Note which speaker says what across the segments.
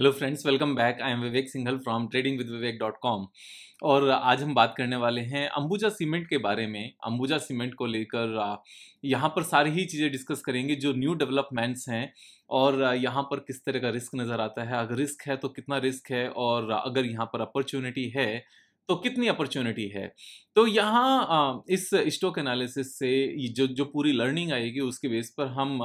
Speaker 1: hello friends welcome back I am Vivek Singhal from trading with Vivek dot com और आज हम बात करने वाले हैं अंबुजा सीमेंट के बारे में अंबुजा सीमेंट को लेकर यहाँ पर सारी ही चीज़ें डिस्कस करेंगे जो न्यू डेवलपमेंट्स हैं और यहाँ पर किस तरह का रिस्क नज़र आता है अगर रिस्क है तो कितना रिस्क है और अगर यहाँ पर अपॉर्चुनिटी है तो कितनी अपॉर्चुनिटी है तो यहाँ इस स्टॉक एनालिसिस से जो जो पूरी लर्निंग आएगी उसके बेस पर हम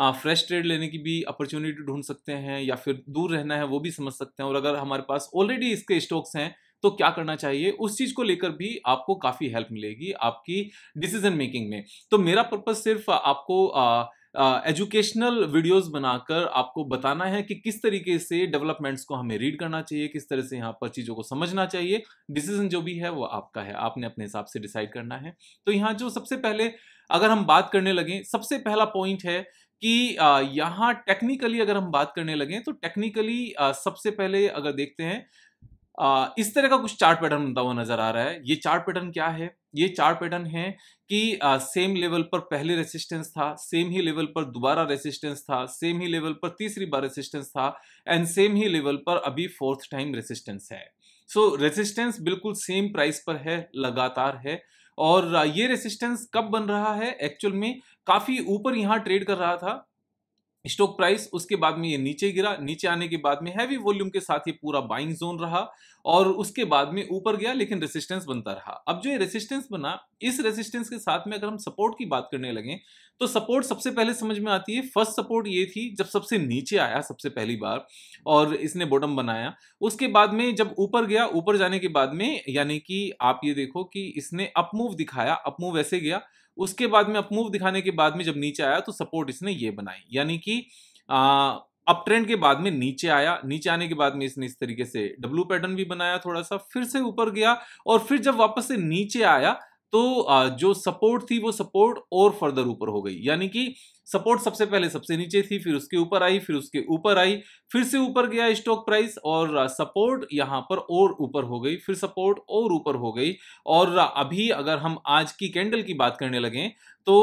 Speaker 1: फ्रेश ट्रेड लेने की भी अपॉर्चुनिटी ढूंढ सकते हैं या फिर दूर रहना है वो भी समझ सकते हैं और अगर हमारे पास ऑलरेडी इसके स्टॉक्स हैं तो क्या करना चाहिए उस चीज़ को लेकर भी आपको काफ़ी हेल्प मिलेगी आपकी डिसीजन मेकिंग में तो मेरा पर्पज़ सिर्फ आपको आ, एजुकेशनल वीडियोस बनाकर आपको बताना है कि किस तरीके से डेवलपमेंट्स को हमें रीड करना चाहिए किस तरह से यहाँ पर चीज़ों को समझना चाहिए डिसीजन जो भी है वो आपका है आपने अपने हिसाब से डिसाइड करना है तो यहाँ जो सबसे पहले अगर हम बात करने लगें सबसे पहला पॉइंट है कि यहाँ टेक्निकली अगर हम बात करने लगे तो टेक्निकली सबसे पहले अगर देखते हैं इस तरह का कुछ चार्ट पैटर्न बनता हुआ नजर आ रहा है ये चार्ट पैटर्न क्या है ये चार्ट पैटर्न है कि सेम लेवल पर पहले रेसिस्टेंस था सेम ही लेवल पर दोबारा रेसिस्टेंस था सेम ही लेवल पर तीसरी बार रेसिस्टेंस था एंड सेम ही लेवल पर अभी फोर्थ टाइम रेसिस्टेंस है सो so, रेसिस्टेंस बिल्कुल सेम प्राइस पर है लगातार है और ये रेसिस्टेंस कब बन रहा है एक्चुअल में काफ़ी ऊपर यहाँ ट्रेड कर रहा था स्टॉक प्राइस उसके बाद में ये नीचे गिरा नीचे आने के बाद में हैवी वॉल्यूम के साथ ये पूरा बाइंग जोन रहा और उसके बाद में ऊपर गया लेकिन रेसिस्टेंस बनता रहा अब जो ये रेसिस्टेंस बना इस रेसिस्टेंस के साथ में अगर हम सपोर्ट की बात करने लगे तो सपोर्ट सबसे पहले समझ में आती है फर्स्ट सपोर्ट ये थी जब सबसे नीचे आया सबसे पहली बार और इसने बॉटम बनाया उसके बाद में जब ऊपर गया ऊपर जाने के बाद में यानी कि आप ये देखो कि इसने अपमूव दिखाया अपमूव वैसे गया उसके बाद में अपमूव दिखाने के बाद में जब नीचे आया तो सपोर्ट इसने ये बनाई यानी कि अप ट्रेंड के बाद में नीचे आया नीचे आने के बाद में इसने इस तरीके से डब्लू पैटर्न भी बनाया थोड़ा सा फिर से ऊपर गया और फिर जब वापस से नीचे आया तो जो सपोर्ट थी वो सपोर्ट और फर्दर ऊपर हो गई यानी कि सपोर्ट सबसे पहले सबसे नीचे थी फिर उसके ऊपर आई फिर उसके ऊपर आई फिर से ऊपर गया स्टॉक प्राइस और सपोर्ट यहाँ पर और ऊपर हो गई फिर सपोर्ट और ऊपर हो गई और अभी अगर हम आज की कैंडल की बात करने लगें तो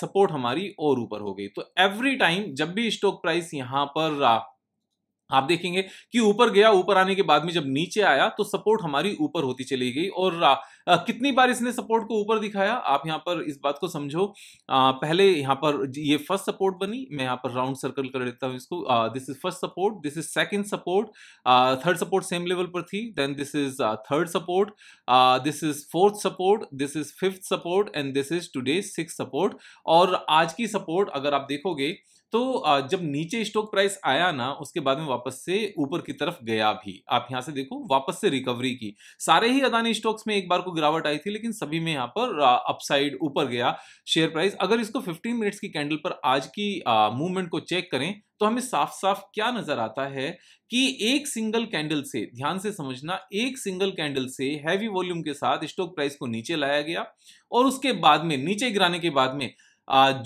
Speaker 1: सपोर्ट हमारी और ऊपर हो गई तो एवरी टाइम जब भी स्टॉक प्राइस यहाँ पर आप देखेंगे कि ऊपर गया ऊपर आने के बाद में जब नीचे आया तो सपोर्ट हमारी ऊपर होती चली गई और आ, आ, कितनी बार इसने सपोर्ट को ऊपर दिखाया आप यहाँ पर इस बात को समझो आ, पहले यहाँ पर ये फर्स्ट सपोर्ट बनी मैं यहाँ पर राउंड सर्कल कर लेता हूँ इसको this is first support this is second support third support same level पर थी then this is third support this is fourth support this is fifth support and this is today six support और आज की support अगर आप देखोगे तो जब नीचे स्टॉक प्राइस आया ना उसके बाद में वापस से ऊपर की तरफ गया भी आप यहां से देखो वापस से रिकवरी की सारे ही अदानी स्टॉक्स में एक बार को गिरावट आई थी लेकिन सभी में यहां पर अपसाइड ऊपर गया शेयर प्राइस अगर इसको 15 मिनट्स की कैंडल पर आज की मूवमेंट को चेक करें तो हमें साफ साफ क्या नजर आता है कि एक सिंगल कैंडल से ध्यान से समझना एक सिंगल कैंडल से हैवी वॉल्यूम के साथ स्टॉक प्राइस को नीचे लाया गया और उसके बाद में नीचे गिराने के बाद में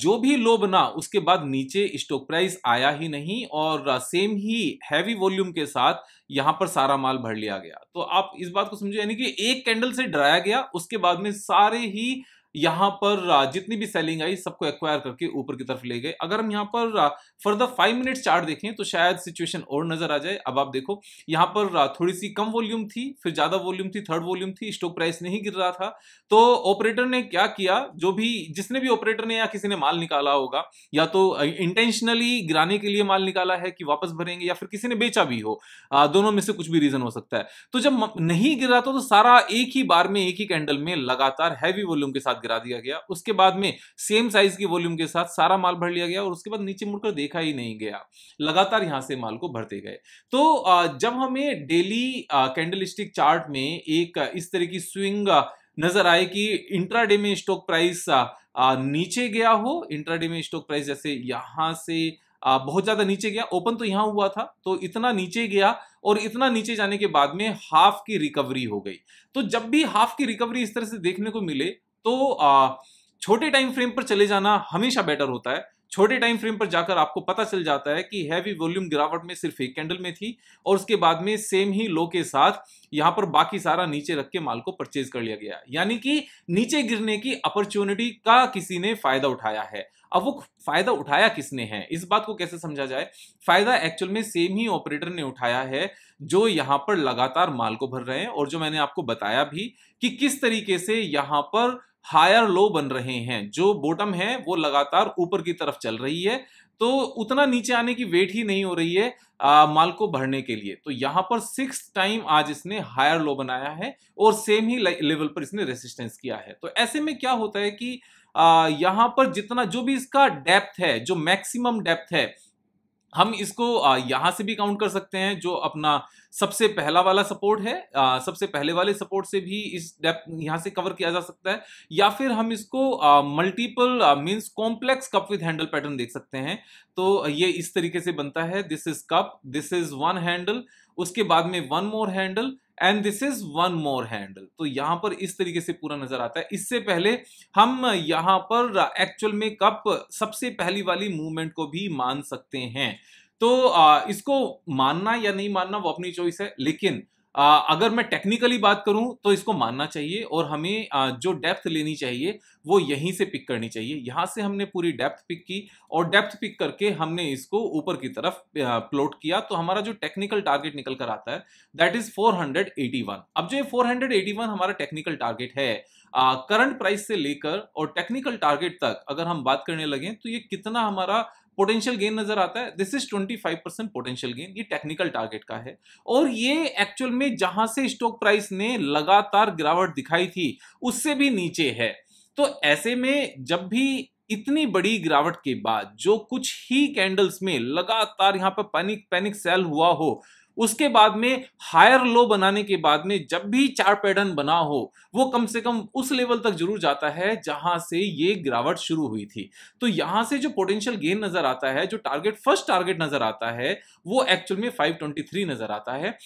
Speaker 1: जो भी लो बना उसके बाद नीचे स्टॉक प्राइस आया ही नहीं और सेम ही हैवी वॉल्यूम के साथ यहां पर सारा माल भर लिया गया तो आप इस बात को समझो यानी कि एक कैंडल से डराया गया उसके बाद में सारे ही यहां पर जितनी भी सेलिंग आई सबको एक्वायर करके ऊपर की तरफ ले गए अगर हम यहां पर फर्दर फाइव मिनट चार्ट देखें तो शायद सिचुएशन और नजर आ जाए अब आप देखो यहां पर थोड़ी सी कम वॉल्यूम थी फिर ज्यादा वॉल्यूम थी थर्ड वॉल्यूम थी स्टॉक प्राइस नहीं गिर रहा था तो ऑपरेटर ने क्या किया जो भी जिसने भी ऑपरेटर ने या किसी ने माल निकाला होगा या तो इंटेंशनली गिराने के लिए माल निकाला है कि वापस भरेंगे या फिर किसी ने बेचा भी हो दोनों में से कुछ भी रीजन हो सकता है तो जब नहीं गिर रहा था तो सारा एक ही बार में एक ही कैंडल में लगातार हैवी वॉल्यूम के साथ गिरा दिया गया उसके बाद में सेम साइज की वॉल्यूम के साथ सारा माल भर लिया गया और उसके बाद नीचे मुड़कर देखा ही नहीं गया लगातार यहां से माल को भरते गए तो जब हमें डेली कैंडल चार्ट में एक इस तरह की स्विंग नजर आए कि इंट्राडे में स्टॉक प्राइस नीचे गया हो इंट्राडे में स्टॉक प्राइस जैसे यहां से बहुत ज्यादा नीचे गया ओपन तो यहां हुआ था तो इतना नीचे गया और इतना नीचे जाने के बाद में हाफ की रिकवरी हो गई तो जब भी हाफ की रिकवरी इस तरह से देखने को मिले तो छोटे टाइम फ्रेम पर चले जाना हमेशा बेटर होता है छोटे टाइम फ्रेम पर जाकर आपको पता चल जाता है कि हैवी वॉल्यूम गिरावट में सिर्फ एक कैंडल में थी और उसके बाद में सेम ही लो के साथ यहां पर बाकी सारा नीचे रख के माल को परचेज कर लिया गया यानी कि नीचे गिरने की अपॉर्चुनिटी का किसी ने फायदा उठाया है अब वो फायदा उठाया किसने है इस बात को कैसे समझा जाए फायदा एक्चुअल में सेम ही ऑपरेटर ने उठाया है जो यहां पर लगातार माल को भर रहे हैं और जो मैंने आपको बताया भी कि किस तरीके से यहां पर हायर लो बन रहे हैं जो बॉटम है वो लगातार ऊपर की तरफ चल रही है तो उतना नीचे आने की वेट ही नहीं हो रही है आ, माल को भरने के लिए तो यहाँ पर सिक्स टाइम आज इसने हायर लो बनाया है और सेम ही लेवल पर इसने रेसिस्टेंस किया है तो ऐसे में क्या होता है कि यहाँ पर जितना जो भी इसका डेप्थ है जो मैक्सिमम डेप्थ है हम इसको यहाँ से भी काउंट कर सकते हैं जो अपना सबसे पहला वाला सपोर्ट है सबसे पहले वाले सपोर्ट से भी इस डेप यहाँ से कवर किया जा सकता है या फिर हम इसको multiple means complex cup with handle pattern देख सकते हैं तो ये इस तरीके से बनता है this is cup this is one handle उसके बाद में one more handle and this is one more handle तो यहां पर इस तरीके से पूरा नजर आता है इससे पहले हम यहां पर एक्चुअल में कप सबसे पहली वाली मूवमेंट को भी मान सकते हैं तो इसको मानना या नहीं मानना वो अपनी चॉइस है लेकिन अगर मैं टेक्निकली बात करूं तो इसको मानना चाहिए और हमें जो डेप्थ लेनी चाहिए वो यहीं से पिक करनी चाहिए यहां से हमने पूरी डेप्थ पिक की और डेप्थ पिक करके हमने इसको ऊपर की तरफ प्लॉट किया तो हमारा जो टेक्निकल टारगेट निकल कर आता है दैट इज 481 अब जो 481 हमारा टेक्निकल टारगेट है करंट प्राइस से लेकर और टेक्निकल टारगेट तक अगर हम बात करने लगे तो ये कितना हमारा पोटेंशियल गेन नजर आता है this is 25 percent potential gain ये टेक्निकल टारगेट का है और ये एक्चुअल में जहां से स्टॉक प्राइस ने लगातार गिरावट दिखाई थी उससे भी नीचे है तो ऐसे में जब भी इतनी बड़ी गिरावट के बाद जो कुछ ही कैंडल्स में लगातार यहां पर पैनिक पैनिक सेल हुआ हो उसके बाद में हायर लो बनाने के बाद में जब भी चार पैटर्न बना हो वो कम से कम उस लेवल तक जरूर जाता है जहां से ये गिरावट शुरू हुई थी तो यहां से जो पोटेंशियल गेन नजर आता है जो टारगेट फर्स्ट टारगेट नजर आता है वो एक्चुअल में 523 नजर आता है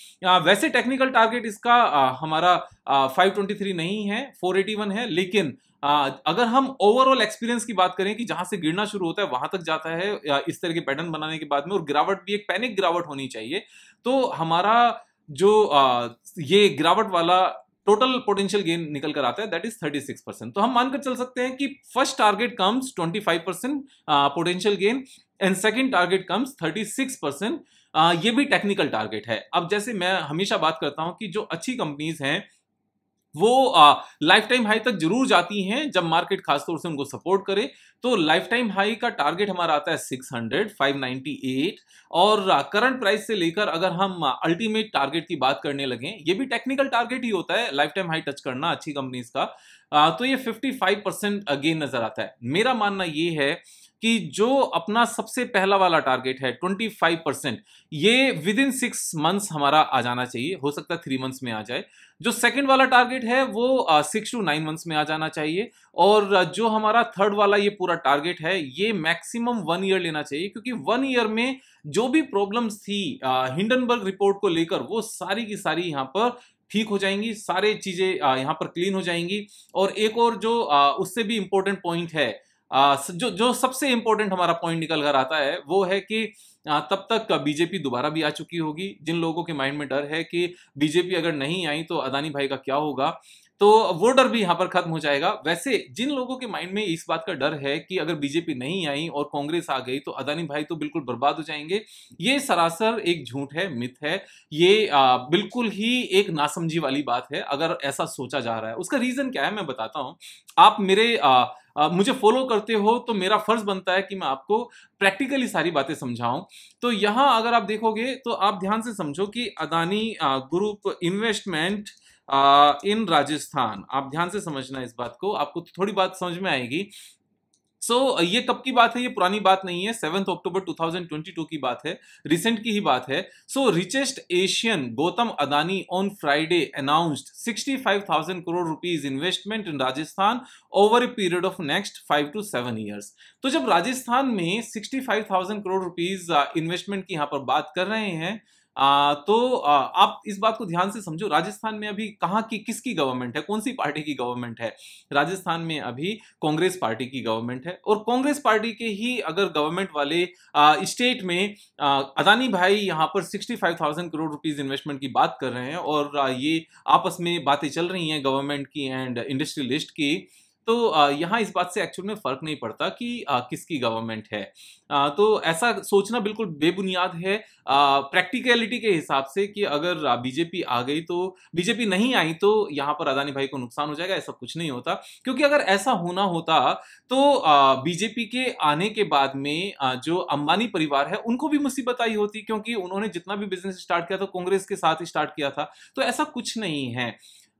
Speaker 1: वैसे टेक्निकल टारगेट इसका आ, हमारा आ, 523 नहीं है 481 है लेकिन अगर हम ओवरऑल एक्सपीरियंस की बात करें कि जहां से गिरना शुरू होता है वहां तक जाता है इस तरह के पैटर्न बनाने के बाद में और गिरावट भी एक पैनिक गिरावट होनी चाहिए तो हमारा जो आ, ये गिरावट वाला टोटल पोटेंशियल गेन निकल कर आता है that is thirty six percent तो हम मानकर चल सकते हैं कि first target comes twenty five percent potential gain and second target comes thirty six percent ये भी टेक्निकल टारगेट है अब जैसे मैं हमेशा बात करता हूं कि जो अच्छी कंपनीज हैं वो लाइफ टाइम हाई तक जरूर जाती हैं जब मार्केट खासतौर से उनको सपोर्ट करे तो लाइफ टाइम हाई का टारगेट हमारा आता है 600 598 और करंट प्राइस से लेकर अगर हम अल्टीमेट टारगेट की बात करने लगे ये भी टेक्निकल टारगेट ही होता है लाइफ टाइम हाई टच करना अच्छी कंपनीज का आ, तो ये 55 परसेंट गेन नजर आता है मेरा मानना ये है कि जो अपना सबसे पहला वाला टारगेट है 25 परसेंट ये विद इन सिक्स मंथ्स हमारा आ जाना चाहिए हो सकता है थ्री मंथ्स में आ जाए जो सेकंड वाला टारगेट है वो सिक्स टू नाइन मंथ्स में आ जाना चाहिए और जो हमारा थर्ड वाला ये पूरा टारगेट है ये मैक्सिमम वन ईयर लेना चाहिए क्योंकि वन ईयर में जो भी प्रॉब्लम्स थी हिंडनबर्ग रिपोर्ट को लेकर वो सारी की सारी यहाँ पर ठीक हो जाएंगी सारे चीज़ें यहाँ पर क्लीन हो जाएंगी और एक और जो उससे भी इम्पोर्टेंट पॉइंट है जो जो सबसे इंपॉर्टेंट हमारा पॉइंट निकल कर आता है वो है कि तब तक बीजेपी दोबारा भी आ चुकी होगी जिन लोगों के माइंड में डर है कि बीजेपी अगर नहीं आई तो अदानी भाई का क्या होगा तो वो डर भी यहाँ पर खत्म हो जाएगा वैसे जिन लोगों के माइंड में इस बात का डर है कि अगर बीजेपी नहीं आई और कांग्रेस आ गई तो अदानी भाई तो बिल्कुल बर्बाद हो जाएंगे ये सरासर एक झूठ है मिथ है ये आ, बिल्कुल ही एक नासमझी वाली बात है अगर ऐसा सोचा जा रहा है उसका रीजन क्या है मैं बताता हूँ आप मेरे आ, मुझे फॉलो करते हो तो मेरा फर्ज बनता है कि मैं आपको प्रैक्टिकली सारी बातें समझाऊं तो यहां अगर आप देखोगे तो आप ध्यान से समझो कि Adani group investment in Rajasthan आप ध्यान से समझना इस बात को आपको थोड़ी बात समझ में आएगी सो so, ये कब की बात है ये पुरानी बात नहीं है सेवन्थ अक्टूबर 2022 की बात है रिसेंट की ही बात है so richest Asian Gautam Adani on Friday announced 65,000 crore rupees investment in Rajasthan over a period of next five to seven years तो जब राजस्थान में 65,000 करोड़ रुपीस इन्वेस्टमेंट की यहाँ पर बात कर रहे हैं आ, तो आ, आप इस बात को ध्यान से समझो राजस्थान में अभी कहाँ की किसकी गवर्नमेंट है कौन सी पार्टी की गवर्नमेंट है राजस्थान में अभी कांग्रेस पार्टी की गवर्नमेंट है और कांग्रेस पार्टी के ही अगर गवर्नमेंट वाले स्टेट में अदानी भाई यहाँ पर 65,000 करोड़ रुपीज इन्वेस्टमेंट की बात कर रहे हैं और ये आपस में बातें चल रही हैं गवर्नमेंट की एंड इंडस्ट्रियलिस्ट की तो यहाँ इस बात से एक्चुअल में फ़र्क नहीं पड़ता कि किसकी गवर्नमेंट है तो ऐसा सोचना बिल्कुल बेबुनियाद है प्रैक्टिकलिटी के हिसाब से कि अगर बीजेपी आ गई तो बीजेपी नहीं आई तो यहाँ पर अदानी भाई को नुकसान हो जाएगा ऐसा कुछ नहीं होता क्योंकि अगर ऐसा होना होता तो बीजेपी के आने के बाद में जो अंबानी परिवार है उनको भी मुसीबत आई होती क्योंकि उन्होंने जितना भी बिजनेस स्टार्ट किया था कांग्रेस के साथ स्टार्ट किया था तो ऐसा कुछ नहीं है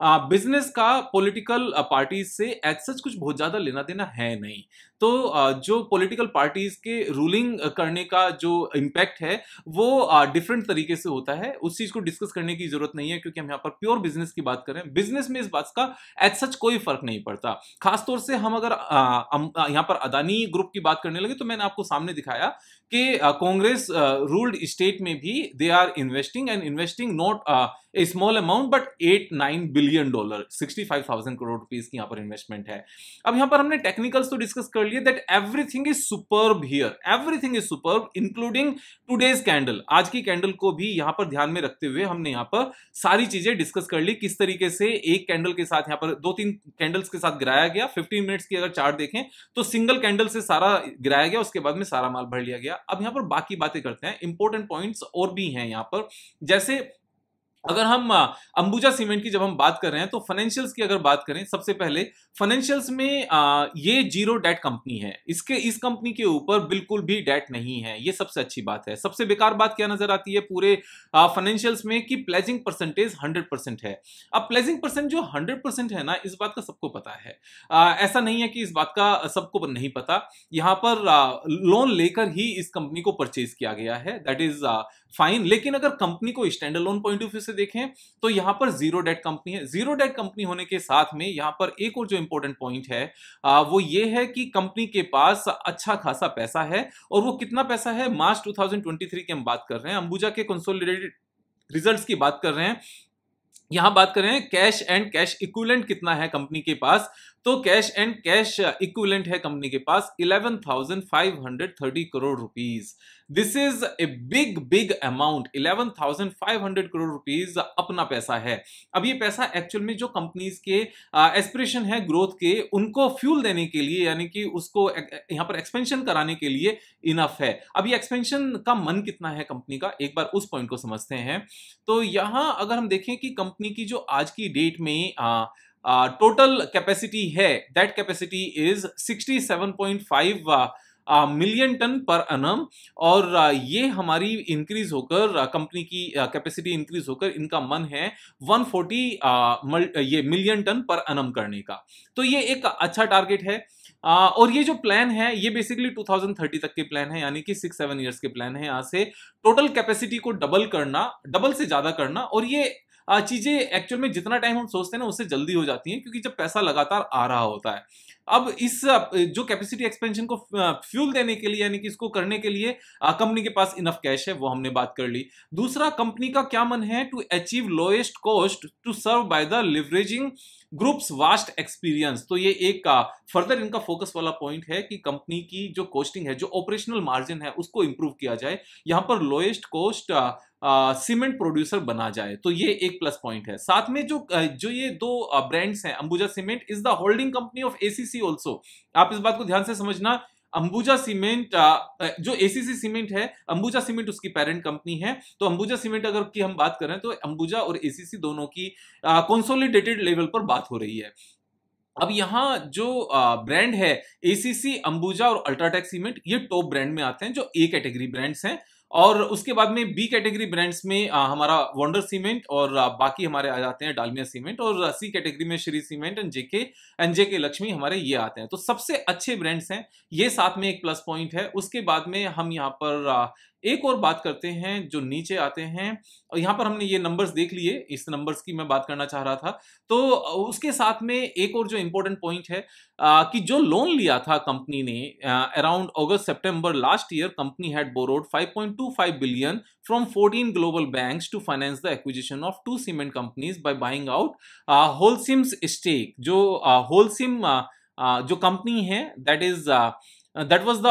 Speaker 1: बिजनेस का पॉलिटिकल पार्टीज से एज सच कुछ बहुत ज़्यादा लेना देना है नहीं तो जो पॉलिटिकल पार्टीज के रूलिंग करने का जो इम्पैक्ट है वो डिफरेंट तरीके से होता है उस चीज़ को डिस्कस करने की ज़रूरत नहीं है क्योंकि हम यहाँ पर प्योर बिजनेस की बात करें बिजनेस में इस बात का एज सच कोई फर्क नहीं पड़ता खासतौर से हम अगर यहाँ पर अदानी ग्रुप की बात करने लगे तो मैंने आपको सामने दिखाया कि कांग्रेस रूल्ड स्टेट में भी they are investing and investing not a small amount but eight nine billion dollar sixty five thousand crore rupees की यहाँ पर इन्वेस्टमेंट है अब यहाँ पर हमने टेक्निकल्स तो डिस्कस कर लिए that everything is superb here everything is superb including today's candle आज की कैंडल को भी यहाँ पर ध्यान में रखते हुए हमने यहाँ पर सारी चीजें डिस्कस कर ली किस तरीके से एक कैंडल के साथ यहाँ पर दो तीन कैंडल्स के साथ गिराया गया फिफ्टीन मिनट्स की अगर चार्ट देखें तो सिंगल कैंडल से सारा गिराया गया उसके बाद में सारा माल भर लिया गया अब यहाँ पर बाकी बातें करते हैं इंपॉर्टेंट पॉइंट्स और भी हैं यहाँ पर जैसे अगर हम अंबुजा सीमेंट की जब हम बात कर रहे हैं तो फाइनेंशियल्स की अगर बात करें सबसे पहले फाइनेंशियल्स में आ, ये जीरो डेट कंपनी है इसके इस कंपनी के ऊपर बिल्कुल भी डेट नहीं है ये सबसे अच्छी बात है सबसे बेकार बात क्या नजर आती है पूरे फाइनेंशियल्स में कि प्लेजिंग परसेंटेज हंड्रेड परसेंट है अब प्लेजिंग परसेंट जो हंड्रेड परसेंट है ना इस बात का सबको पता है आ, ऐसा नहीं है कि इस बात का सबको नहीं पता यहाँ पर लोन लेकर ही इस कंपनी को परचेज किया गया है दैट इज फाइन लेकिन अगर कंपनी को standalone point of view से देखें तो यहाँ पर जीरो डेट कंपनी है जीरो डेट कंपनी होने के साथ में यहाँ पर एक और जो इंपॉर्टेंट पॉइंट है वो ये है कि कंपनी के पास अच्छा खासा पैसा है और वो कितना पैसा है मार्च 2023 की हम बात कर रहे हैं अंबुजा के कंसोलिडेटेड रिजल्ट्स की बात कर रहे हैं यहां बात करें कैश एंड कैश इक्विवेलेंट कितना है कंपनी के पास तो कैश एंड कैश इक्विवेलेंट है कंपनी के पास 11,530 crore rupees this is a big big amount 11,500 crore rupees अपना पैसा है अब ये पैसा एक्चुअल में जो कंपनीज के एस्पिरेशन है ग्रोथ के उनको फ्यूल देने के लिए यानी कि उसको यहाँ पर एक्सपेंशन कराने के लिए इनफ है अब ये एक्सपेंशन का मन कितना है कंपनी का एक बार उस पॉइंट को समझते हैं तो यहाँ अगर हम देखें कि कंपनी की जो आज की डेट में आ, टोटल कैपेसिटी है that capacity is 67.5 million ton पर अनम और uh, ये हमारी इंक्रीज होकर कंपनी uh, की कैपेसिटी इंक्रीज होकर इनका मन है 140 ये मिलियन टन पर अनम करने का तो ये एक अच्छा टारगेट है और ये जो प्लान है ये बेसिकली 2030 तक के प्लान है यानी कि सिक्स सेवन ईयर्स के प्लान है यहाँ से टोटल कैपेसिटी को डबल करना डबल से ज़्यादा करना और ये चीज़ें एक्चुअल में जितना टाइम हम सोचते हैं ना उससे जल्दी हो जाती हैं क्योंकि जब पैसा लगातार आ रहा होता है अब इस जो कैपेसिटी एक्सपेंशन को फ्यूल देने के लिए यानी कि इसको करने के लिए कंपनी के पास इनफ कैश है वो हमने बात कर ली दूसरा कंपनी का क्या मन है to achieve lowest cost to serve by the leveraging group's vast experience तो ये एक का फर्दर इनका फोकस वाला पॉइंट है कि कंपनी की जो कॉस्टिंग है जो ऑपरेशनल मार्जिन है उसको इंप्रूव किया जाए यहां पर लोएस्ट कॉस्ट सीमेंट प्रोड्यूसर बना जाए तो ये एक प्लस पॉइंट है साथ में जो जो ये दो ब्रांड्स हैं Ambuja cement is the holding company of ACC also आप इस बात को ध्यान से समझना अंबुजा सीमेंट जो एसीसी सीमेंट है अंबुजा सीमेंट उसकी पेरेंट कंपनी है तो अंबुजा सीमेंट अगर की हम बात करें तो अंबुजा और एसीसी दोनों की कंसोलिडेटेड लेवल पर बात हो रही है अब यहाँ जो ब्रांड है एसीसी अंबुजा और अल्ट्राटेक सीमेंट ये टॉप ब्रांड में आते हैं जो ए कैटेगरी ब्रांड्स हैं और उसके बाद में बी कैटेगरी ब्रांड्स में आ, हमारा वंडर सीमेंट और बाकी हमारे आ जाते हैं डालमिया सीमेंट और सी कैटेगरी में Shree cement and JK and JK Lakshmi हमारे ये आते हैं तो सबसे अच्छे ब्रांड्स हैं ये साथ में एक प्लस पॉइंट है उसके बाद में हम यहाँ पर एक और बात करते हैं जो नीचे आते हैं और यहाँ पर हमने ये नंबर्स देख लिए इस नंबर्स की मैं बात करना चाह रहा था तो उसके साथ में एक और जो इम्पोर्टेंट पॉइंट है आ, कि जो लोन लिया था कंपनी ने अराउंड अगस्त सितंबर last year company had borrowed 5.25 billion from 14 global banks to finance the acquisition of two cement companies by buying out Holcim's stake जो होलसिम uh, uh, जो कंपनी है that is that was the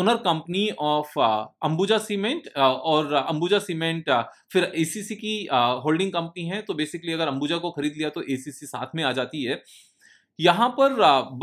Speaker 1: owner company of Ambuja cement और Ambuja cement uh, फिर ACC की holding uh, company है तो basically अगर अंबुजा को खरीद लिया तो एसीसी साथ में आ जाती है यहाँ पर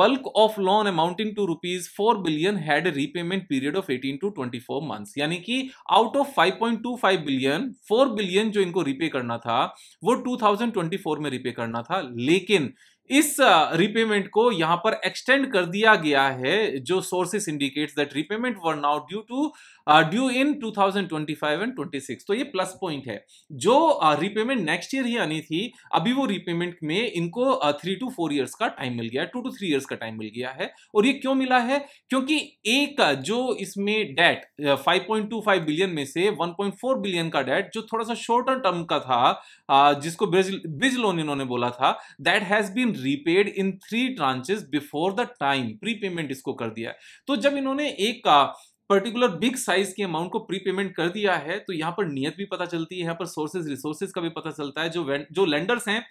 Speaker 1: bulk of loan amounting to rupees four billion had repayment period of eighteen to twenty four month यानी कि out of five point two five billion four billion जो इनको रिपे करना था वो टू थाउजेंड ट्वेंटी फोर में repay करना था लेकिन इस रिपेमेंट को यहां पर एक्सटेंड कर दिया गया है जो sources indicates that repayment were now due to due in 2025 and 26 तो ये प्लस पॉइंट है जो रिपेमेंट नेक्स्ट ईयर ही आनी थी अभी वो रिपेमेंट में इनको थ्री टू फोर ईयर्स का टाइम मिल गया टू टू थ्री ईयर्स का टाइम मिल गया है और ये क्यों मिला है क्योंकि एक uh, जो इसमें डेट 5.25 बिलियन में से 1.4 बिलियन का डेट जो थोड़ा सा शॉर्ट टर्म का था uh, जिसको ब्रिज लोन इन्होंने बोला था that has been repaid in three tranches before the time prepayment इसको कर दिया तो जब इन्होंने एक uh, पर्टिकुलर बिग साइज के अमाउंट को प्री पेमेंट कर दिया है तो यहाँ पर नियत भी पता चलती है यहाँ पर सोर्सेज रिसोर्सेज का भी पता चलता है जो जो लेंडर्स हैं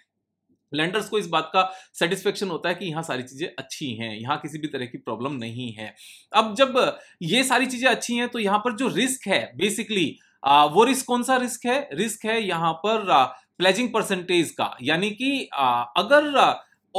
Speaker 1: लेंडर्स को इस बात का सेटिस्फेक्शन होता है कि यहाँ सारी चीज़ें अच्छी हैं यहाँ किसी भी तरह की प्रॉब्लम नहीं है अब जब ये सारी चीज़ें अच्छी हैं तो यहाँ पर जो रिस्क है बेसिकली वो रिस्क कौन सा रिस्क है रिस्क है यहाँ पर प्लेजिंग परसेंटेज का यानी कि अगर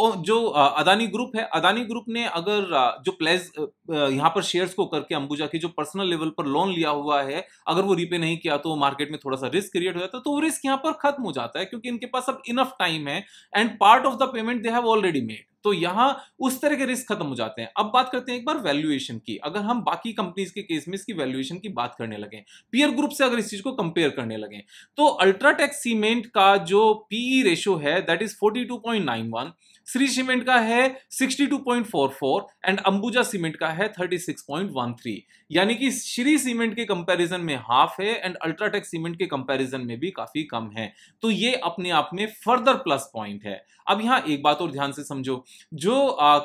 Speaker 1: और जो अदानी ग्रुप है अदानी ग्रुप ने अगर जो प्लेज यहाँ पर शेयर्स को करके अंबुजा के जो पर्सनल लेवल पर लोन लिया हुआ है अगर वो रीपे नहीं किया तो मार्केट में थोड़ा सा रिस्क क्रिएट हो जाता है तो वो रिस्क यहाँ पर खत्म हो जाता है क्योंकि इनके पास अब इनफ टाइम है and part of the payment they have already made तो यहां उस तरह के रिस्क खत्म हो जाते हैं अब बात करते हैं एक बार वैल्यूएशन की अगर हम बाकी कंपनीज के केस में इसकी वैल्यूएशन की बात करने लगे पीयर ग्रुप से अगर इस चीज को कंपेयर करने लगे तो अल्ट्राटेक सीमेंट का जो पीई रेशो e है that is forty two point nine one Shree cement का है 62.44 एंड अंबुजा सीमेंट का है 36.13 यानी कि श्री सीमेंट के कंपैरिजन में हाफ है एंड अल्ट्राटेक सीमेंट के कंपैरिजन में भी काफी कम है तो ये अपने आप में फर्दर प्लस पॉइंट है अब यहां एक बात और ध्यान से समझो जो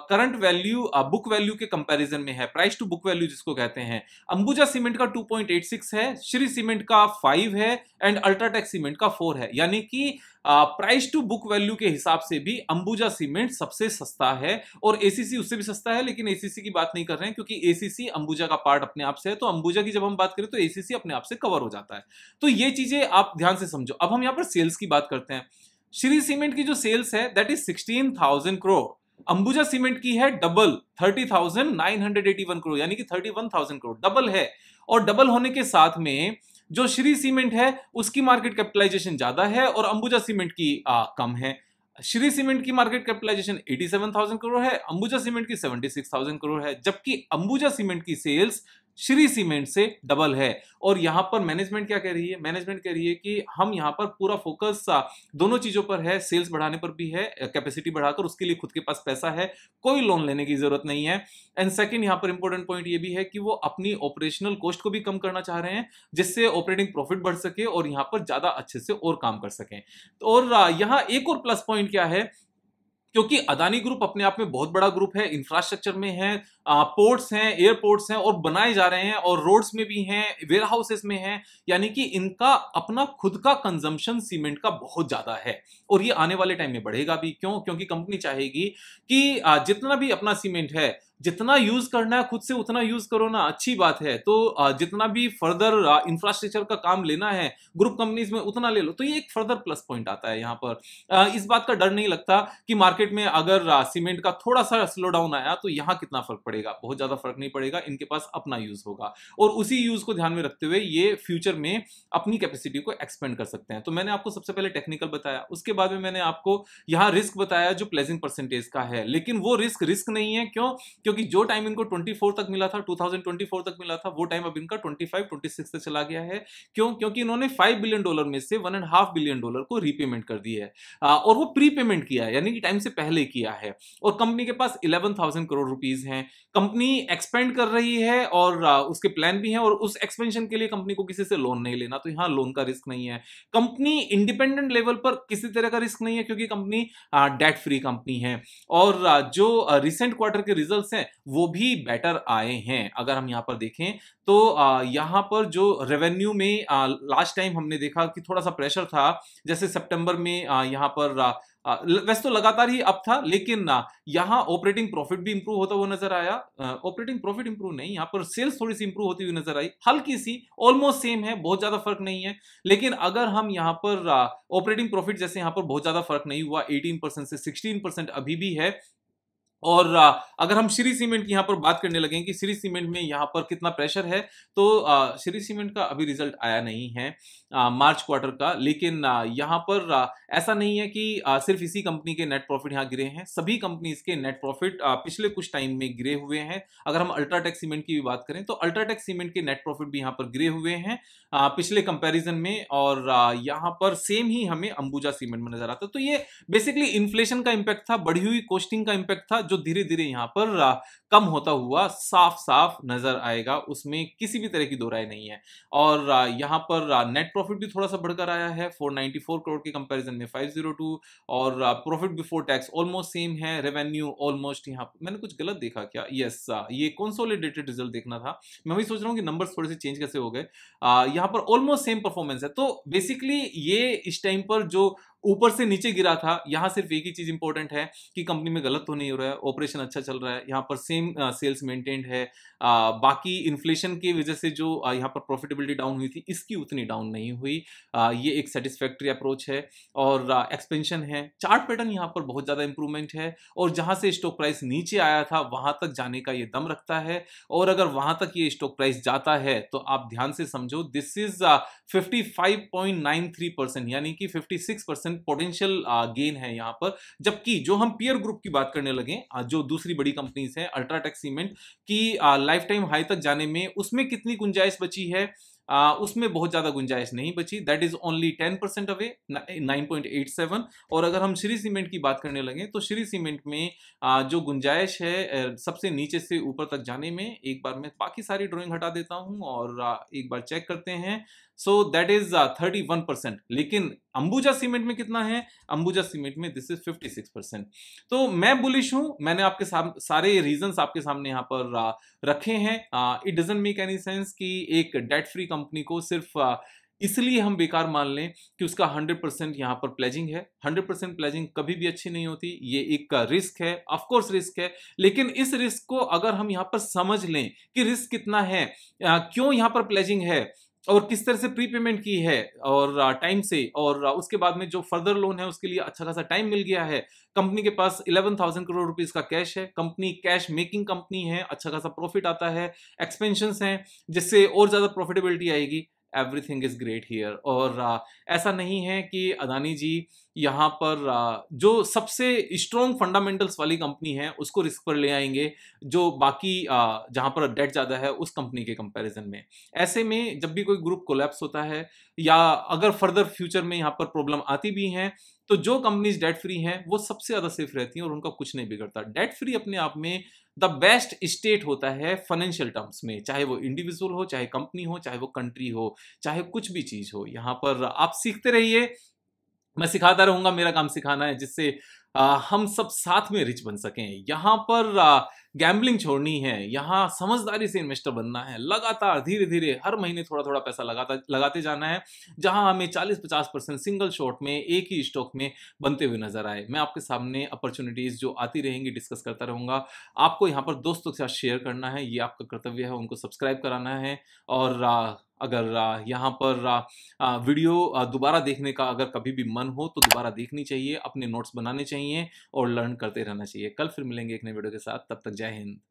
Speaker 1: करंट वैल्यू बुक वैल्यू के कंपैरिजन में है प्राइस टू बुक वैल्यू जिसको कहते हैं अंबुजा सीमेंट का 2.86 है श्री सीमेंट का 5 है एंड अल्ट्राटेक सीमेंट का 4 है यानी कि प्राइस टू बुक वैल्यू के हिसाब से भी अंबुजा सीमेंट सबसे सस्ता है और एसीसी उससे भी सस्ता है लेकिन एसीसी की बात नहीं कर रहे हैं क्योंकि एसीसी अंबुजा का पार्ट अपने आप से है तो अंबुजा की जब हम बात करें तो एसीसी अपने आप से कवर हो जाता है तो ये चीजें आप ध्यान से समझो अब हम यहाँ पर सेल्स की बात करते हैं श्री सीमेंट की जो सेल्स है that is sixteen thousand crore Ambuja cement की है double thirty thousand nine hundred eighty one crore यानी कि thirty one thousand crore double है और डबल होने के साथ में जो श्री सीमेंट है उसकी मार्केट कैपिटलाइजेशन ज्यादा है और अंबुजा सीमेंट की आ, कम है श्री सीमेंट की मार्केट कैपिटलाइजेशन 87,000 करोड़ है अंबुजा सीमेंट की 76,000 करोड़ है जबकि अंबुजा सीमेंट की सेल्स श्री सीमेंट से डबल है और यहाँ पर मैनेजमेंट क्या कह रही है मैनेजमेंट कह रही है कि हम यहाँ पर पूरा फोकस दोनों चीज़ों पर है सेल्स बढ़ाने पर भी है कैपेसिटी बढ़ाकर उसके लिए खुद के पास पैसा है कोई लोन लेने की ज़रूरत नहीं है एंड सेकेंड यहाँ पर इंपॉर्टेंट पॉइंट ये भी है कि वो अपनी ऑपरेशनल कॉस्ट को भी कम करना चाह रहे हैं जिससे ऑपरेटिंग प्रॉफिट बढ़ सके और यहाँ पर ज़्यादा अच्छे से और काम कर सकें तो और यहाँ एक और प्लस पॉइंट क्या है क्योंकि अदानी ग्रुप अपने आप में बहुत बड़ा ग्रुप है इंफ्रास्ट्रक्चर में है पोर्ट्स हैं एयरपोर्ट्स हैं और बनाए जा रहे हैं और रोड्स में भी हैं वेयर हाउसेस में हैं यानी कि इनका अपना खुद का कंजम्पशन सीमेंट का बहुत ज़्यादा है और ये आने वाले टाइम में बढ़ेगा भी क्यों क्योंकि कंपनी चाहेगी कि जितना भी अपना सीमेंट है जितना यूज करना है खुद से उतना यूज करो ना अच्छी बात है तो जितना भी फर्दर इंफ्रास्ट्रक्चर का काम लेना है ग्रुप कंपनीज में उतना ले लो तो ये एक फर्दर प्लस पॉइंट आता है यहाँ पर इस बात का डर नहीं लगता कि मार्केट में अगर सीमेंट का थोड़ा सा स्लो डाउन आया तो यहाँ कितना फर्क पड़ेगा बहुत ज्यादा फर्क नहीं पड़ेगा इनके पास अपना यूज होगा और उसी यूज को ध्यान में रखते हुए ये फ्यूचर में अपनी कैपेसिटी को एक्सपेंड कर सकते हैं तो मैंने आपको सबसे पहले टेक्निकल बताया उसके बाद में मैंने आपको यहाँ रिस्क बताया जो प्लेजिंग परसेंटेज का है लेकिन वो रिस्क रिस्क नहीं है क्यों क्योंकि जो टाइम इनको 24 तक मिला था 2024 तक मिला था वो टाइम अब इनका 25 26 से चला गया है क्यों क्योंकि इन्होंने 5 बिलियन डॉलर में से one and half billion dollar को रीपेमेंट कर दिया है और वो प्री पेमेंट किया है यानी कि टाइम से पहले किया है और कंपनी के पास इलेवन करोड़ रुपीज है कंपनी एक्सपेंड कर रही है और उसके प्लान भी है और उस एक्सपेंशन के लिए कंपनी को किसी से लोन नहीं लेना तो यहाँ लोन का रिस्क नहीं है कंपनी इंडिपेंडेंट लेवल पर किसी तरह का रिस्क नहीं है क्योंकि कंपनी डेट फ्री कंपनी है और जो रिसेंट क्वार्टर के रिजल्ट हैं है वो भी बेटर आए हैं अगर हम यहाँ पर देखें तो यहाँ पर जो रेवेन्यू में लास्ट टाइम हमने देखा कि थोड़ा सा प्रेशर था जैसे सितंबर में यहाँ पर वैसे तो लगातार ही अप था लेकिन यहाँ ऑपरेटिंग प्रॉफिट भी इंप्रूव होता हुआ नजर आया ऑपरेटिंग प्रॉफिट इंप्रूव नहीं यहाँ पर सेल्स थोड़ी सी इंप्रूव होती हुई नजर आई हल्की सी ऑलमोस्ट सेम है बहुत ज्यादा फर्क नहीं है लेकिन अगर हम यहाँ पर ऑपरेटिंग प्रॉफिट जैसे यहाँ पर बहुत ज्यादा फर्क नहीं हुआ एटीन से सिक्सटीन अभी भी है और अगर हम श्री सीमेंट की यहाँ पर बात करने लगे कि श्री सीमेंट में यहाँ पर कितना प्रेशर है तो श्री सीमेंट का अभी रिजल्ट आया नहीं है मार्च क्वार्टर का लेकिन यहाँ पर ऐसा नहीं है कि सिर्फ इसी कंपनी के नेट प्रॉफिट यहाँ गिरे हैं सभी कंपनीज के नेट प्रॉफिट पिछले कुछ टाइम में गिरे हुए हैं अगर हम अल्ट्राटेक सीमेंट की भी बात करें तो अल्ट्राटेक सीमेंट के नेट प्रॉफिट भी यहाँ पर गिरे हुए हैं पिछले कंपेरिजन में और यहाँ पर सेम ही हमें अंबुजा सीमेंट में नजर आता तो ये बेसिकली इन्फ्लेशन का इम्पैक्ट था बढ़ी हुई कॉस्टिंग का इम्पैक्ट था जो धीरे धीरे यहाँ पर कम होता हुआ साफ साफ नजर आएगा उसमें किसी भी तरह की दो राय नहीं है और यहाँ पर नेट प्रॉफिट भी थोड़ा सा बढ़कर आया है 494 करोड़ के कंपैरिजन में 502 और profit before tax almost same है रेवेन्यू ऑलमोस्ट यहाँ पर मैंने कुछ गलत देखा क्या यस ये कॉन्सोलिडेटेड रिजल्ट देखना था मैं वही सोच रहा हूँ कि नंबर थोड़े से चेंज कैसे हो गए यहाँ पर ऑलमोस्ट सेम परफॉर्मेंस है तो बेसिकली ये इस टाइम पर जो ऊपर से नीचे गिरा था यहाँ सिर्फ एक ही चीज इंपॉर्टेंट है कि कंपनी में गलत तो नहीं हो रहा है ऑपरेशन अच्छा चल रहा है यहाँ पर सेम सेम सेल्स मेंटेन्ड है आ, बाकी इन्फ्लेशन की वजह से जो यहाँ पर प्रॉफिटेबिलिटी डाउन हुई थी इसकी उतनी डाउन नहीं हुई आ, ये एक सेटिस्फैक्ट्री अप्रोच है और एक्सपेंशन है चार्ट पैटर्न यहाँ पर बहुत ज़्यादा इंप्रूवमेंट है और जहाँ से स्टॉक प्राइस नीचे आया था वहाँ तक जाने का ये दम रखता है और अगर वहाँ तक ये स्टॉक प्राइस जाता है तो आप ध्यान से समझो दिस इज फिफ्टी परसेंट यानी कि फिफ्टी परसेंट पोटेंशियल गेन है यहाँ पर जबकि जो हम पीयर ग्रुप की बात करने लगे जो दूसरी बड़ी कंपनीज हैं अल्ट्राटेक सीमेंट की लाइफ टाइम हाई तक जाने में उसमें कितनी गुंजाइश बची है आ, उसमें बहुत ज़्यादा गुंजाइश नहीं बची that is only ten percent away nine point eight seven और अगर हम श्री सीमेंट की बात करने लगे तो श्री सीमेंट में आ, जो गुंजाइश है सबसे नीचे से ऊपर तक जाने में एक बार मैं बाकी सारी ड्राइंग हटा देता हूं और आ, एक बार चेक करते हैं so that is thirty one percent लेकिन अंबुजा सीमेंट में कितना है अंबुजा सीमेंट में this is fifty six percent तो मैं बुलिश हूं मैंने आपके सारे रीजंस आपके सामने यहां पर uh, रखे हैं it doesn't make any sense कि एक डेट फ्री कंपनी को सिर्फ uh, इसलिए हम बेकार मान लें कि उसका 100 परसेंट यहाँ पर प्लेजिंग है 100 परसेंट प्लेजिंग कभी भी अच्छी नहीं होती ये एक का uh, रिस्क है ऑफ कोर्स रिस्क है लेकिन इस रिस्क को अगर हम यहाँ पर समझ लें कि रिस्क कितना है uh, क्यों यहाँ पर प्लेजिंग है और किस तरह से प्री पेमेंट की है और टाइम से और उसके बाद में जो फर्दर लोन है उसके लिए अच्छा खासा टाइम मिल गया है कंपनी के पास इलेवन थाउजेंड करोड़ रुपीज का कैश है कंपनी कैश मेकिंग कंपनी है अच्छा खासा प्रॉफिट आता है एक्सपेंशन हैं जिससे और ज़्यादा प्रॉफिटेबिलिटी आएगी एवरीथिंग इज़ ग्रेट हियर और ऐसा नहीं है कि अदानी जी यहाँ पर जो सबसे स्ट्रॉन्ग फंडामेंटल्स वाली कंपनी है उसको रिस्क पर ले आएंगे जो बाकी जहाँ पर डेट ज़्यादा है उस कंपनी के कंपैरिजन में ऐसे में जब भी कोई ग्रुप कोलैप्स होता है या अगर फर्दर फ्यूचर में यहाँ पर प्रॉब्लम आती भी हैं तो जो कंपनीज डेट फ्री हैं वो सबसे ज़्यादा सेफ रहती हैं और उनका कुछ नहीं बिगड़ता डेट फ्री अपने आप में द बेस्ट स्टेट होता है फाइनेंशियल टर्म्स में चाहे वो इंडिविजुअल हो चाहे कंपनी हो चाहे वो कंट्री हो चाहे कुछ भी चीज़ हो यहाँ पर आप सीखते रहिए मैं सिखाता रहूंगा मेरा काम सिखाना है जिससे हम सब साथ में रिच बन सकें यहाँ पर गैम्बलिंग छोड़नी है यहाँ समझदारी से इन्वेस्टर बनना है लगातार धीरे धीरे हर महीने थोड़ा थोड़ा पैसा लगाता लगाते जाना है जहाँ हमें 40-50 परसेंट सिंगल शॉट में एक ही स्टॉक में बनते हुए नजर आए मैं आपके सामने अपॉर्चुनिटीज़ जो आती रहेंगी डिस्कस करता रहूँगा आपको यहाँ पर दोस्तों के साथ शेयर करना है ये आपका कर्तव्य है उनको सब्सक्राइब कराना है और अगर यहाँ पर वीडियो दोबारा देखने का अगर कभी भी मन हो तो दोबारा देखनी चाहिए अपने नोट्स बनाने चाहिए और लर्न करते रहना चाहिए कल फिर मिलेंगे एक नए वीडियो के साथ तब तक जय हिंद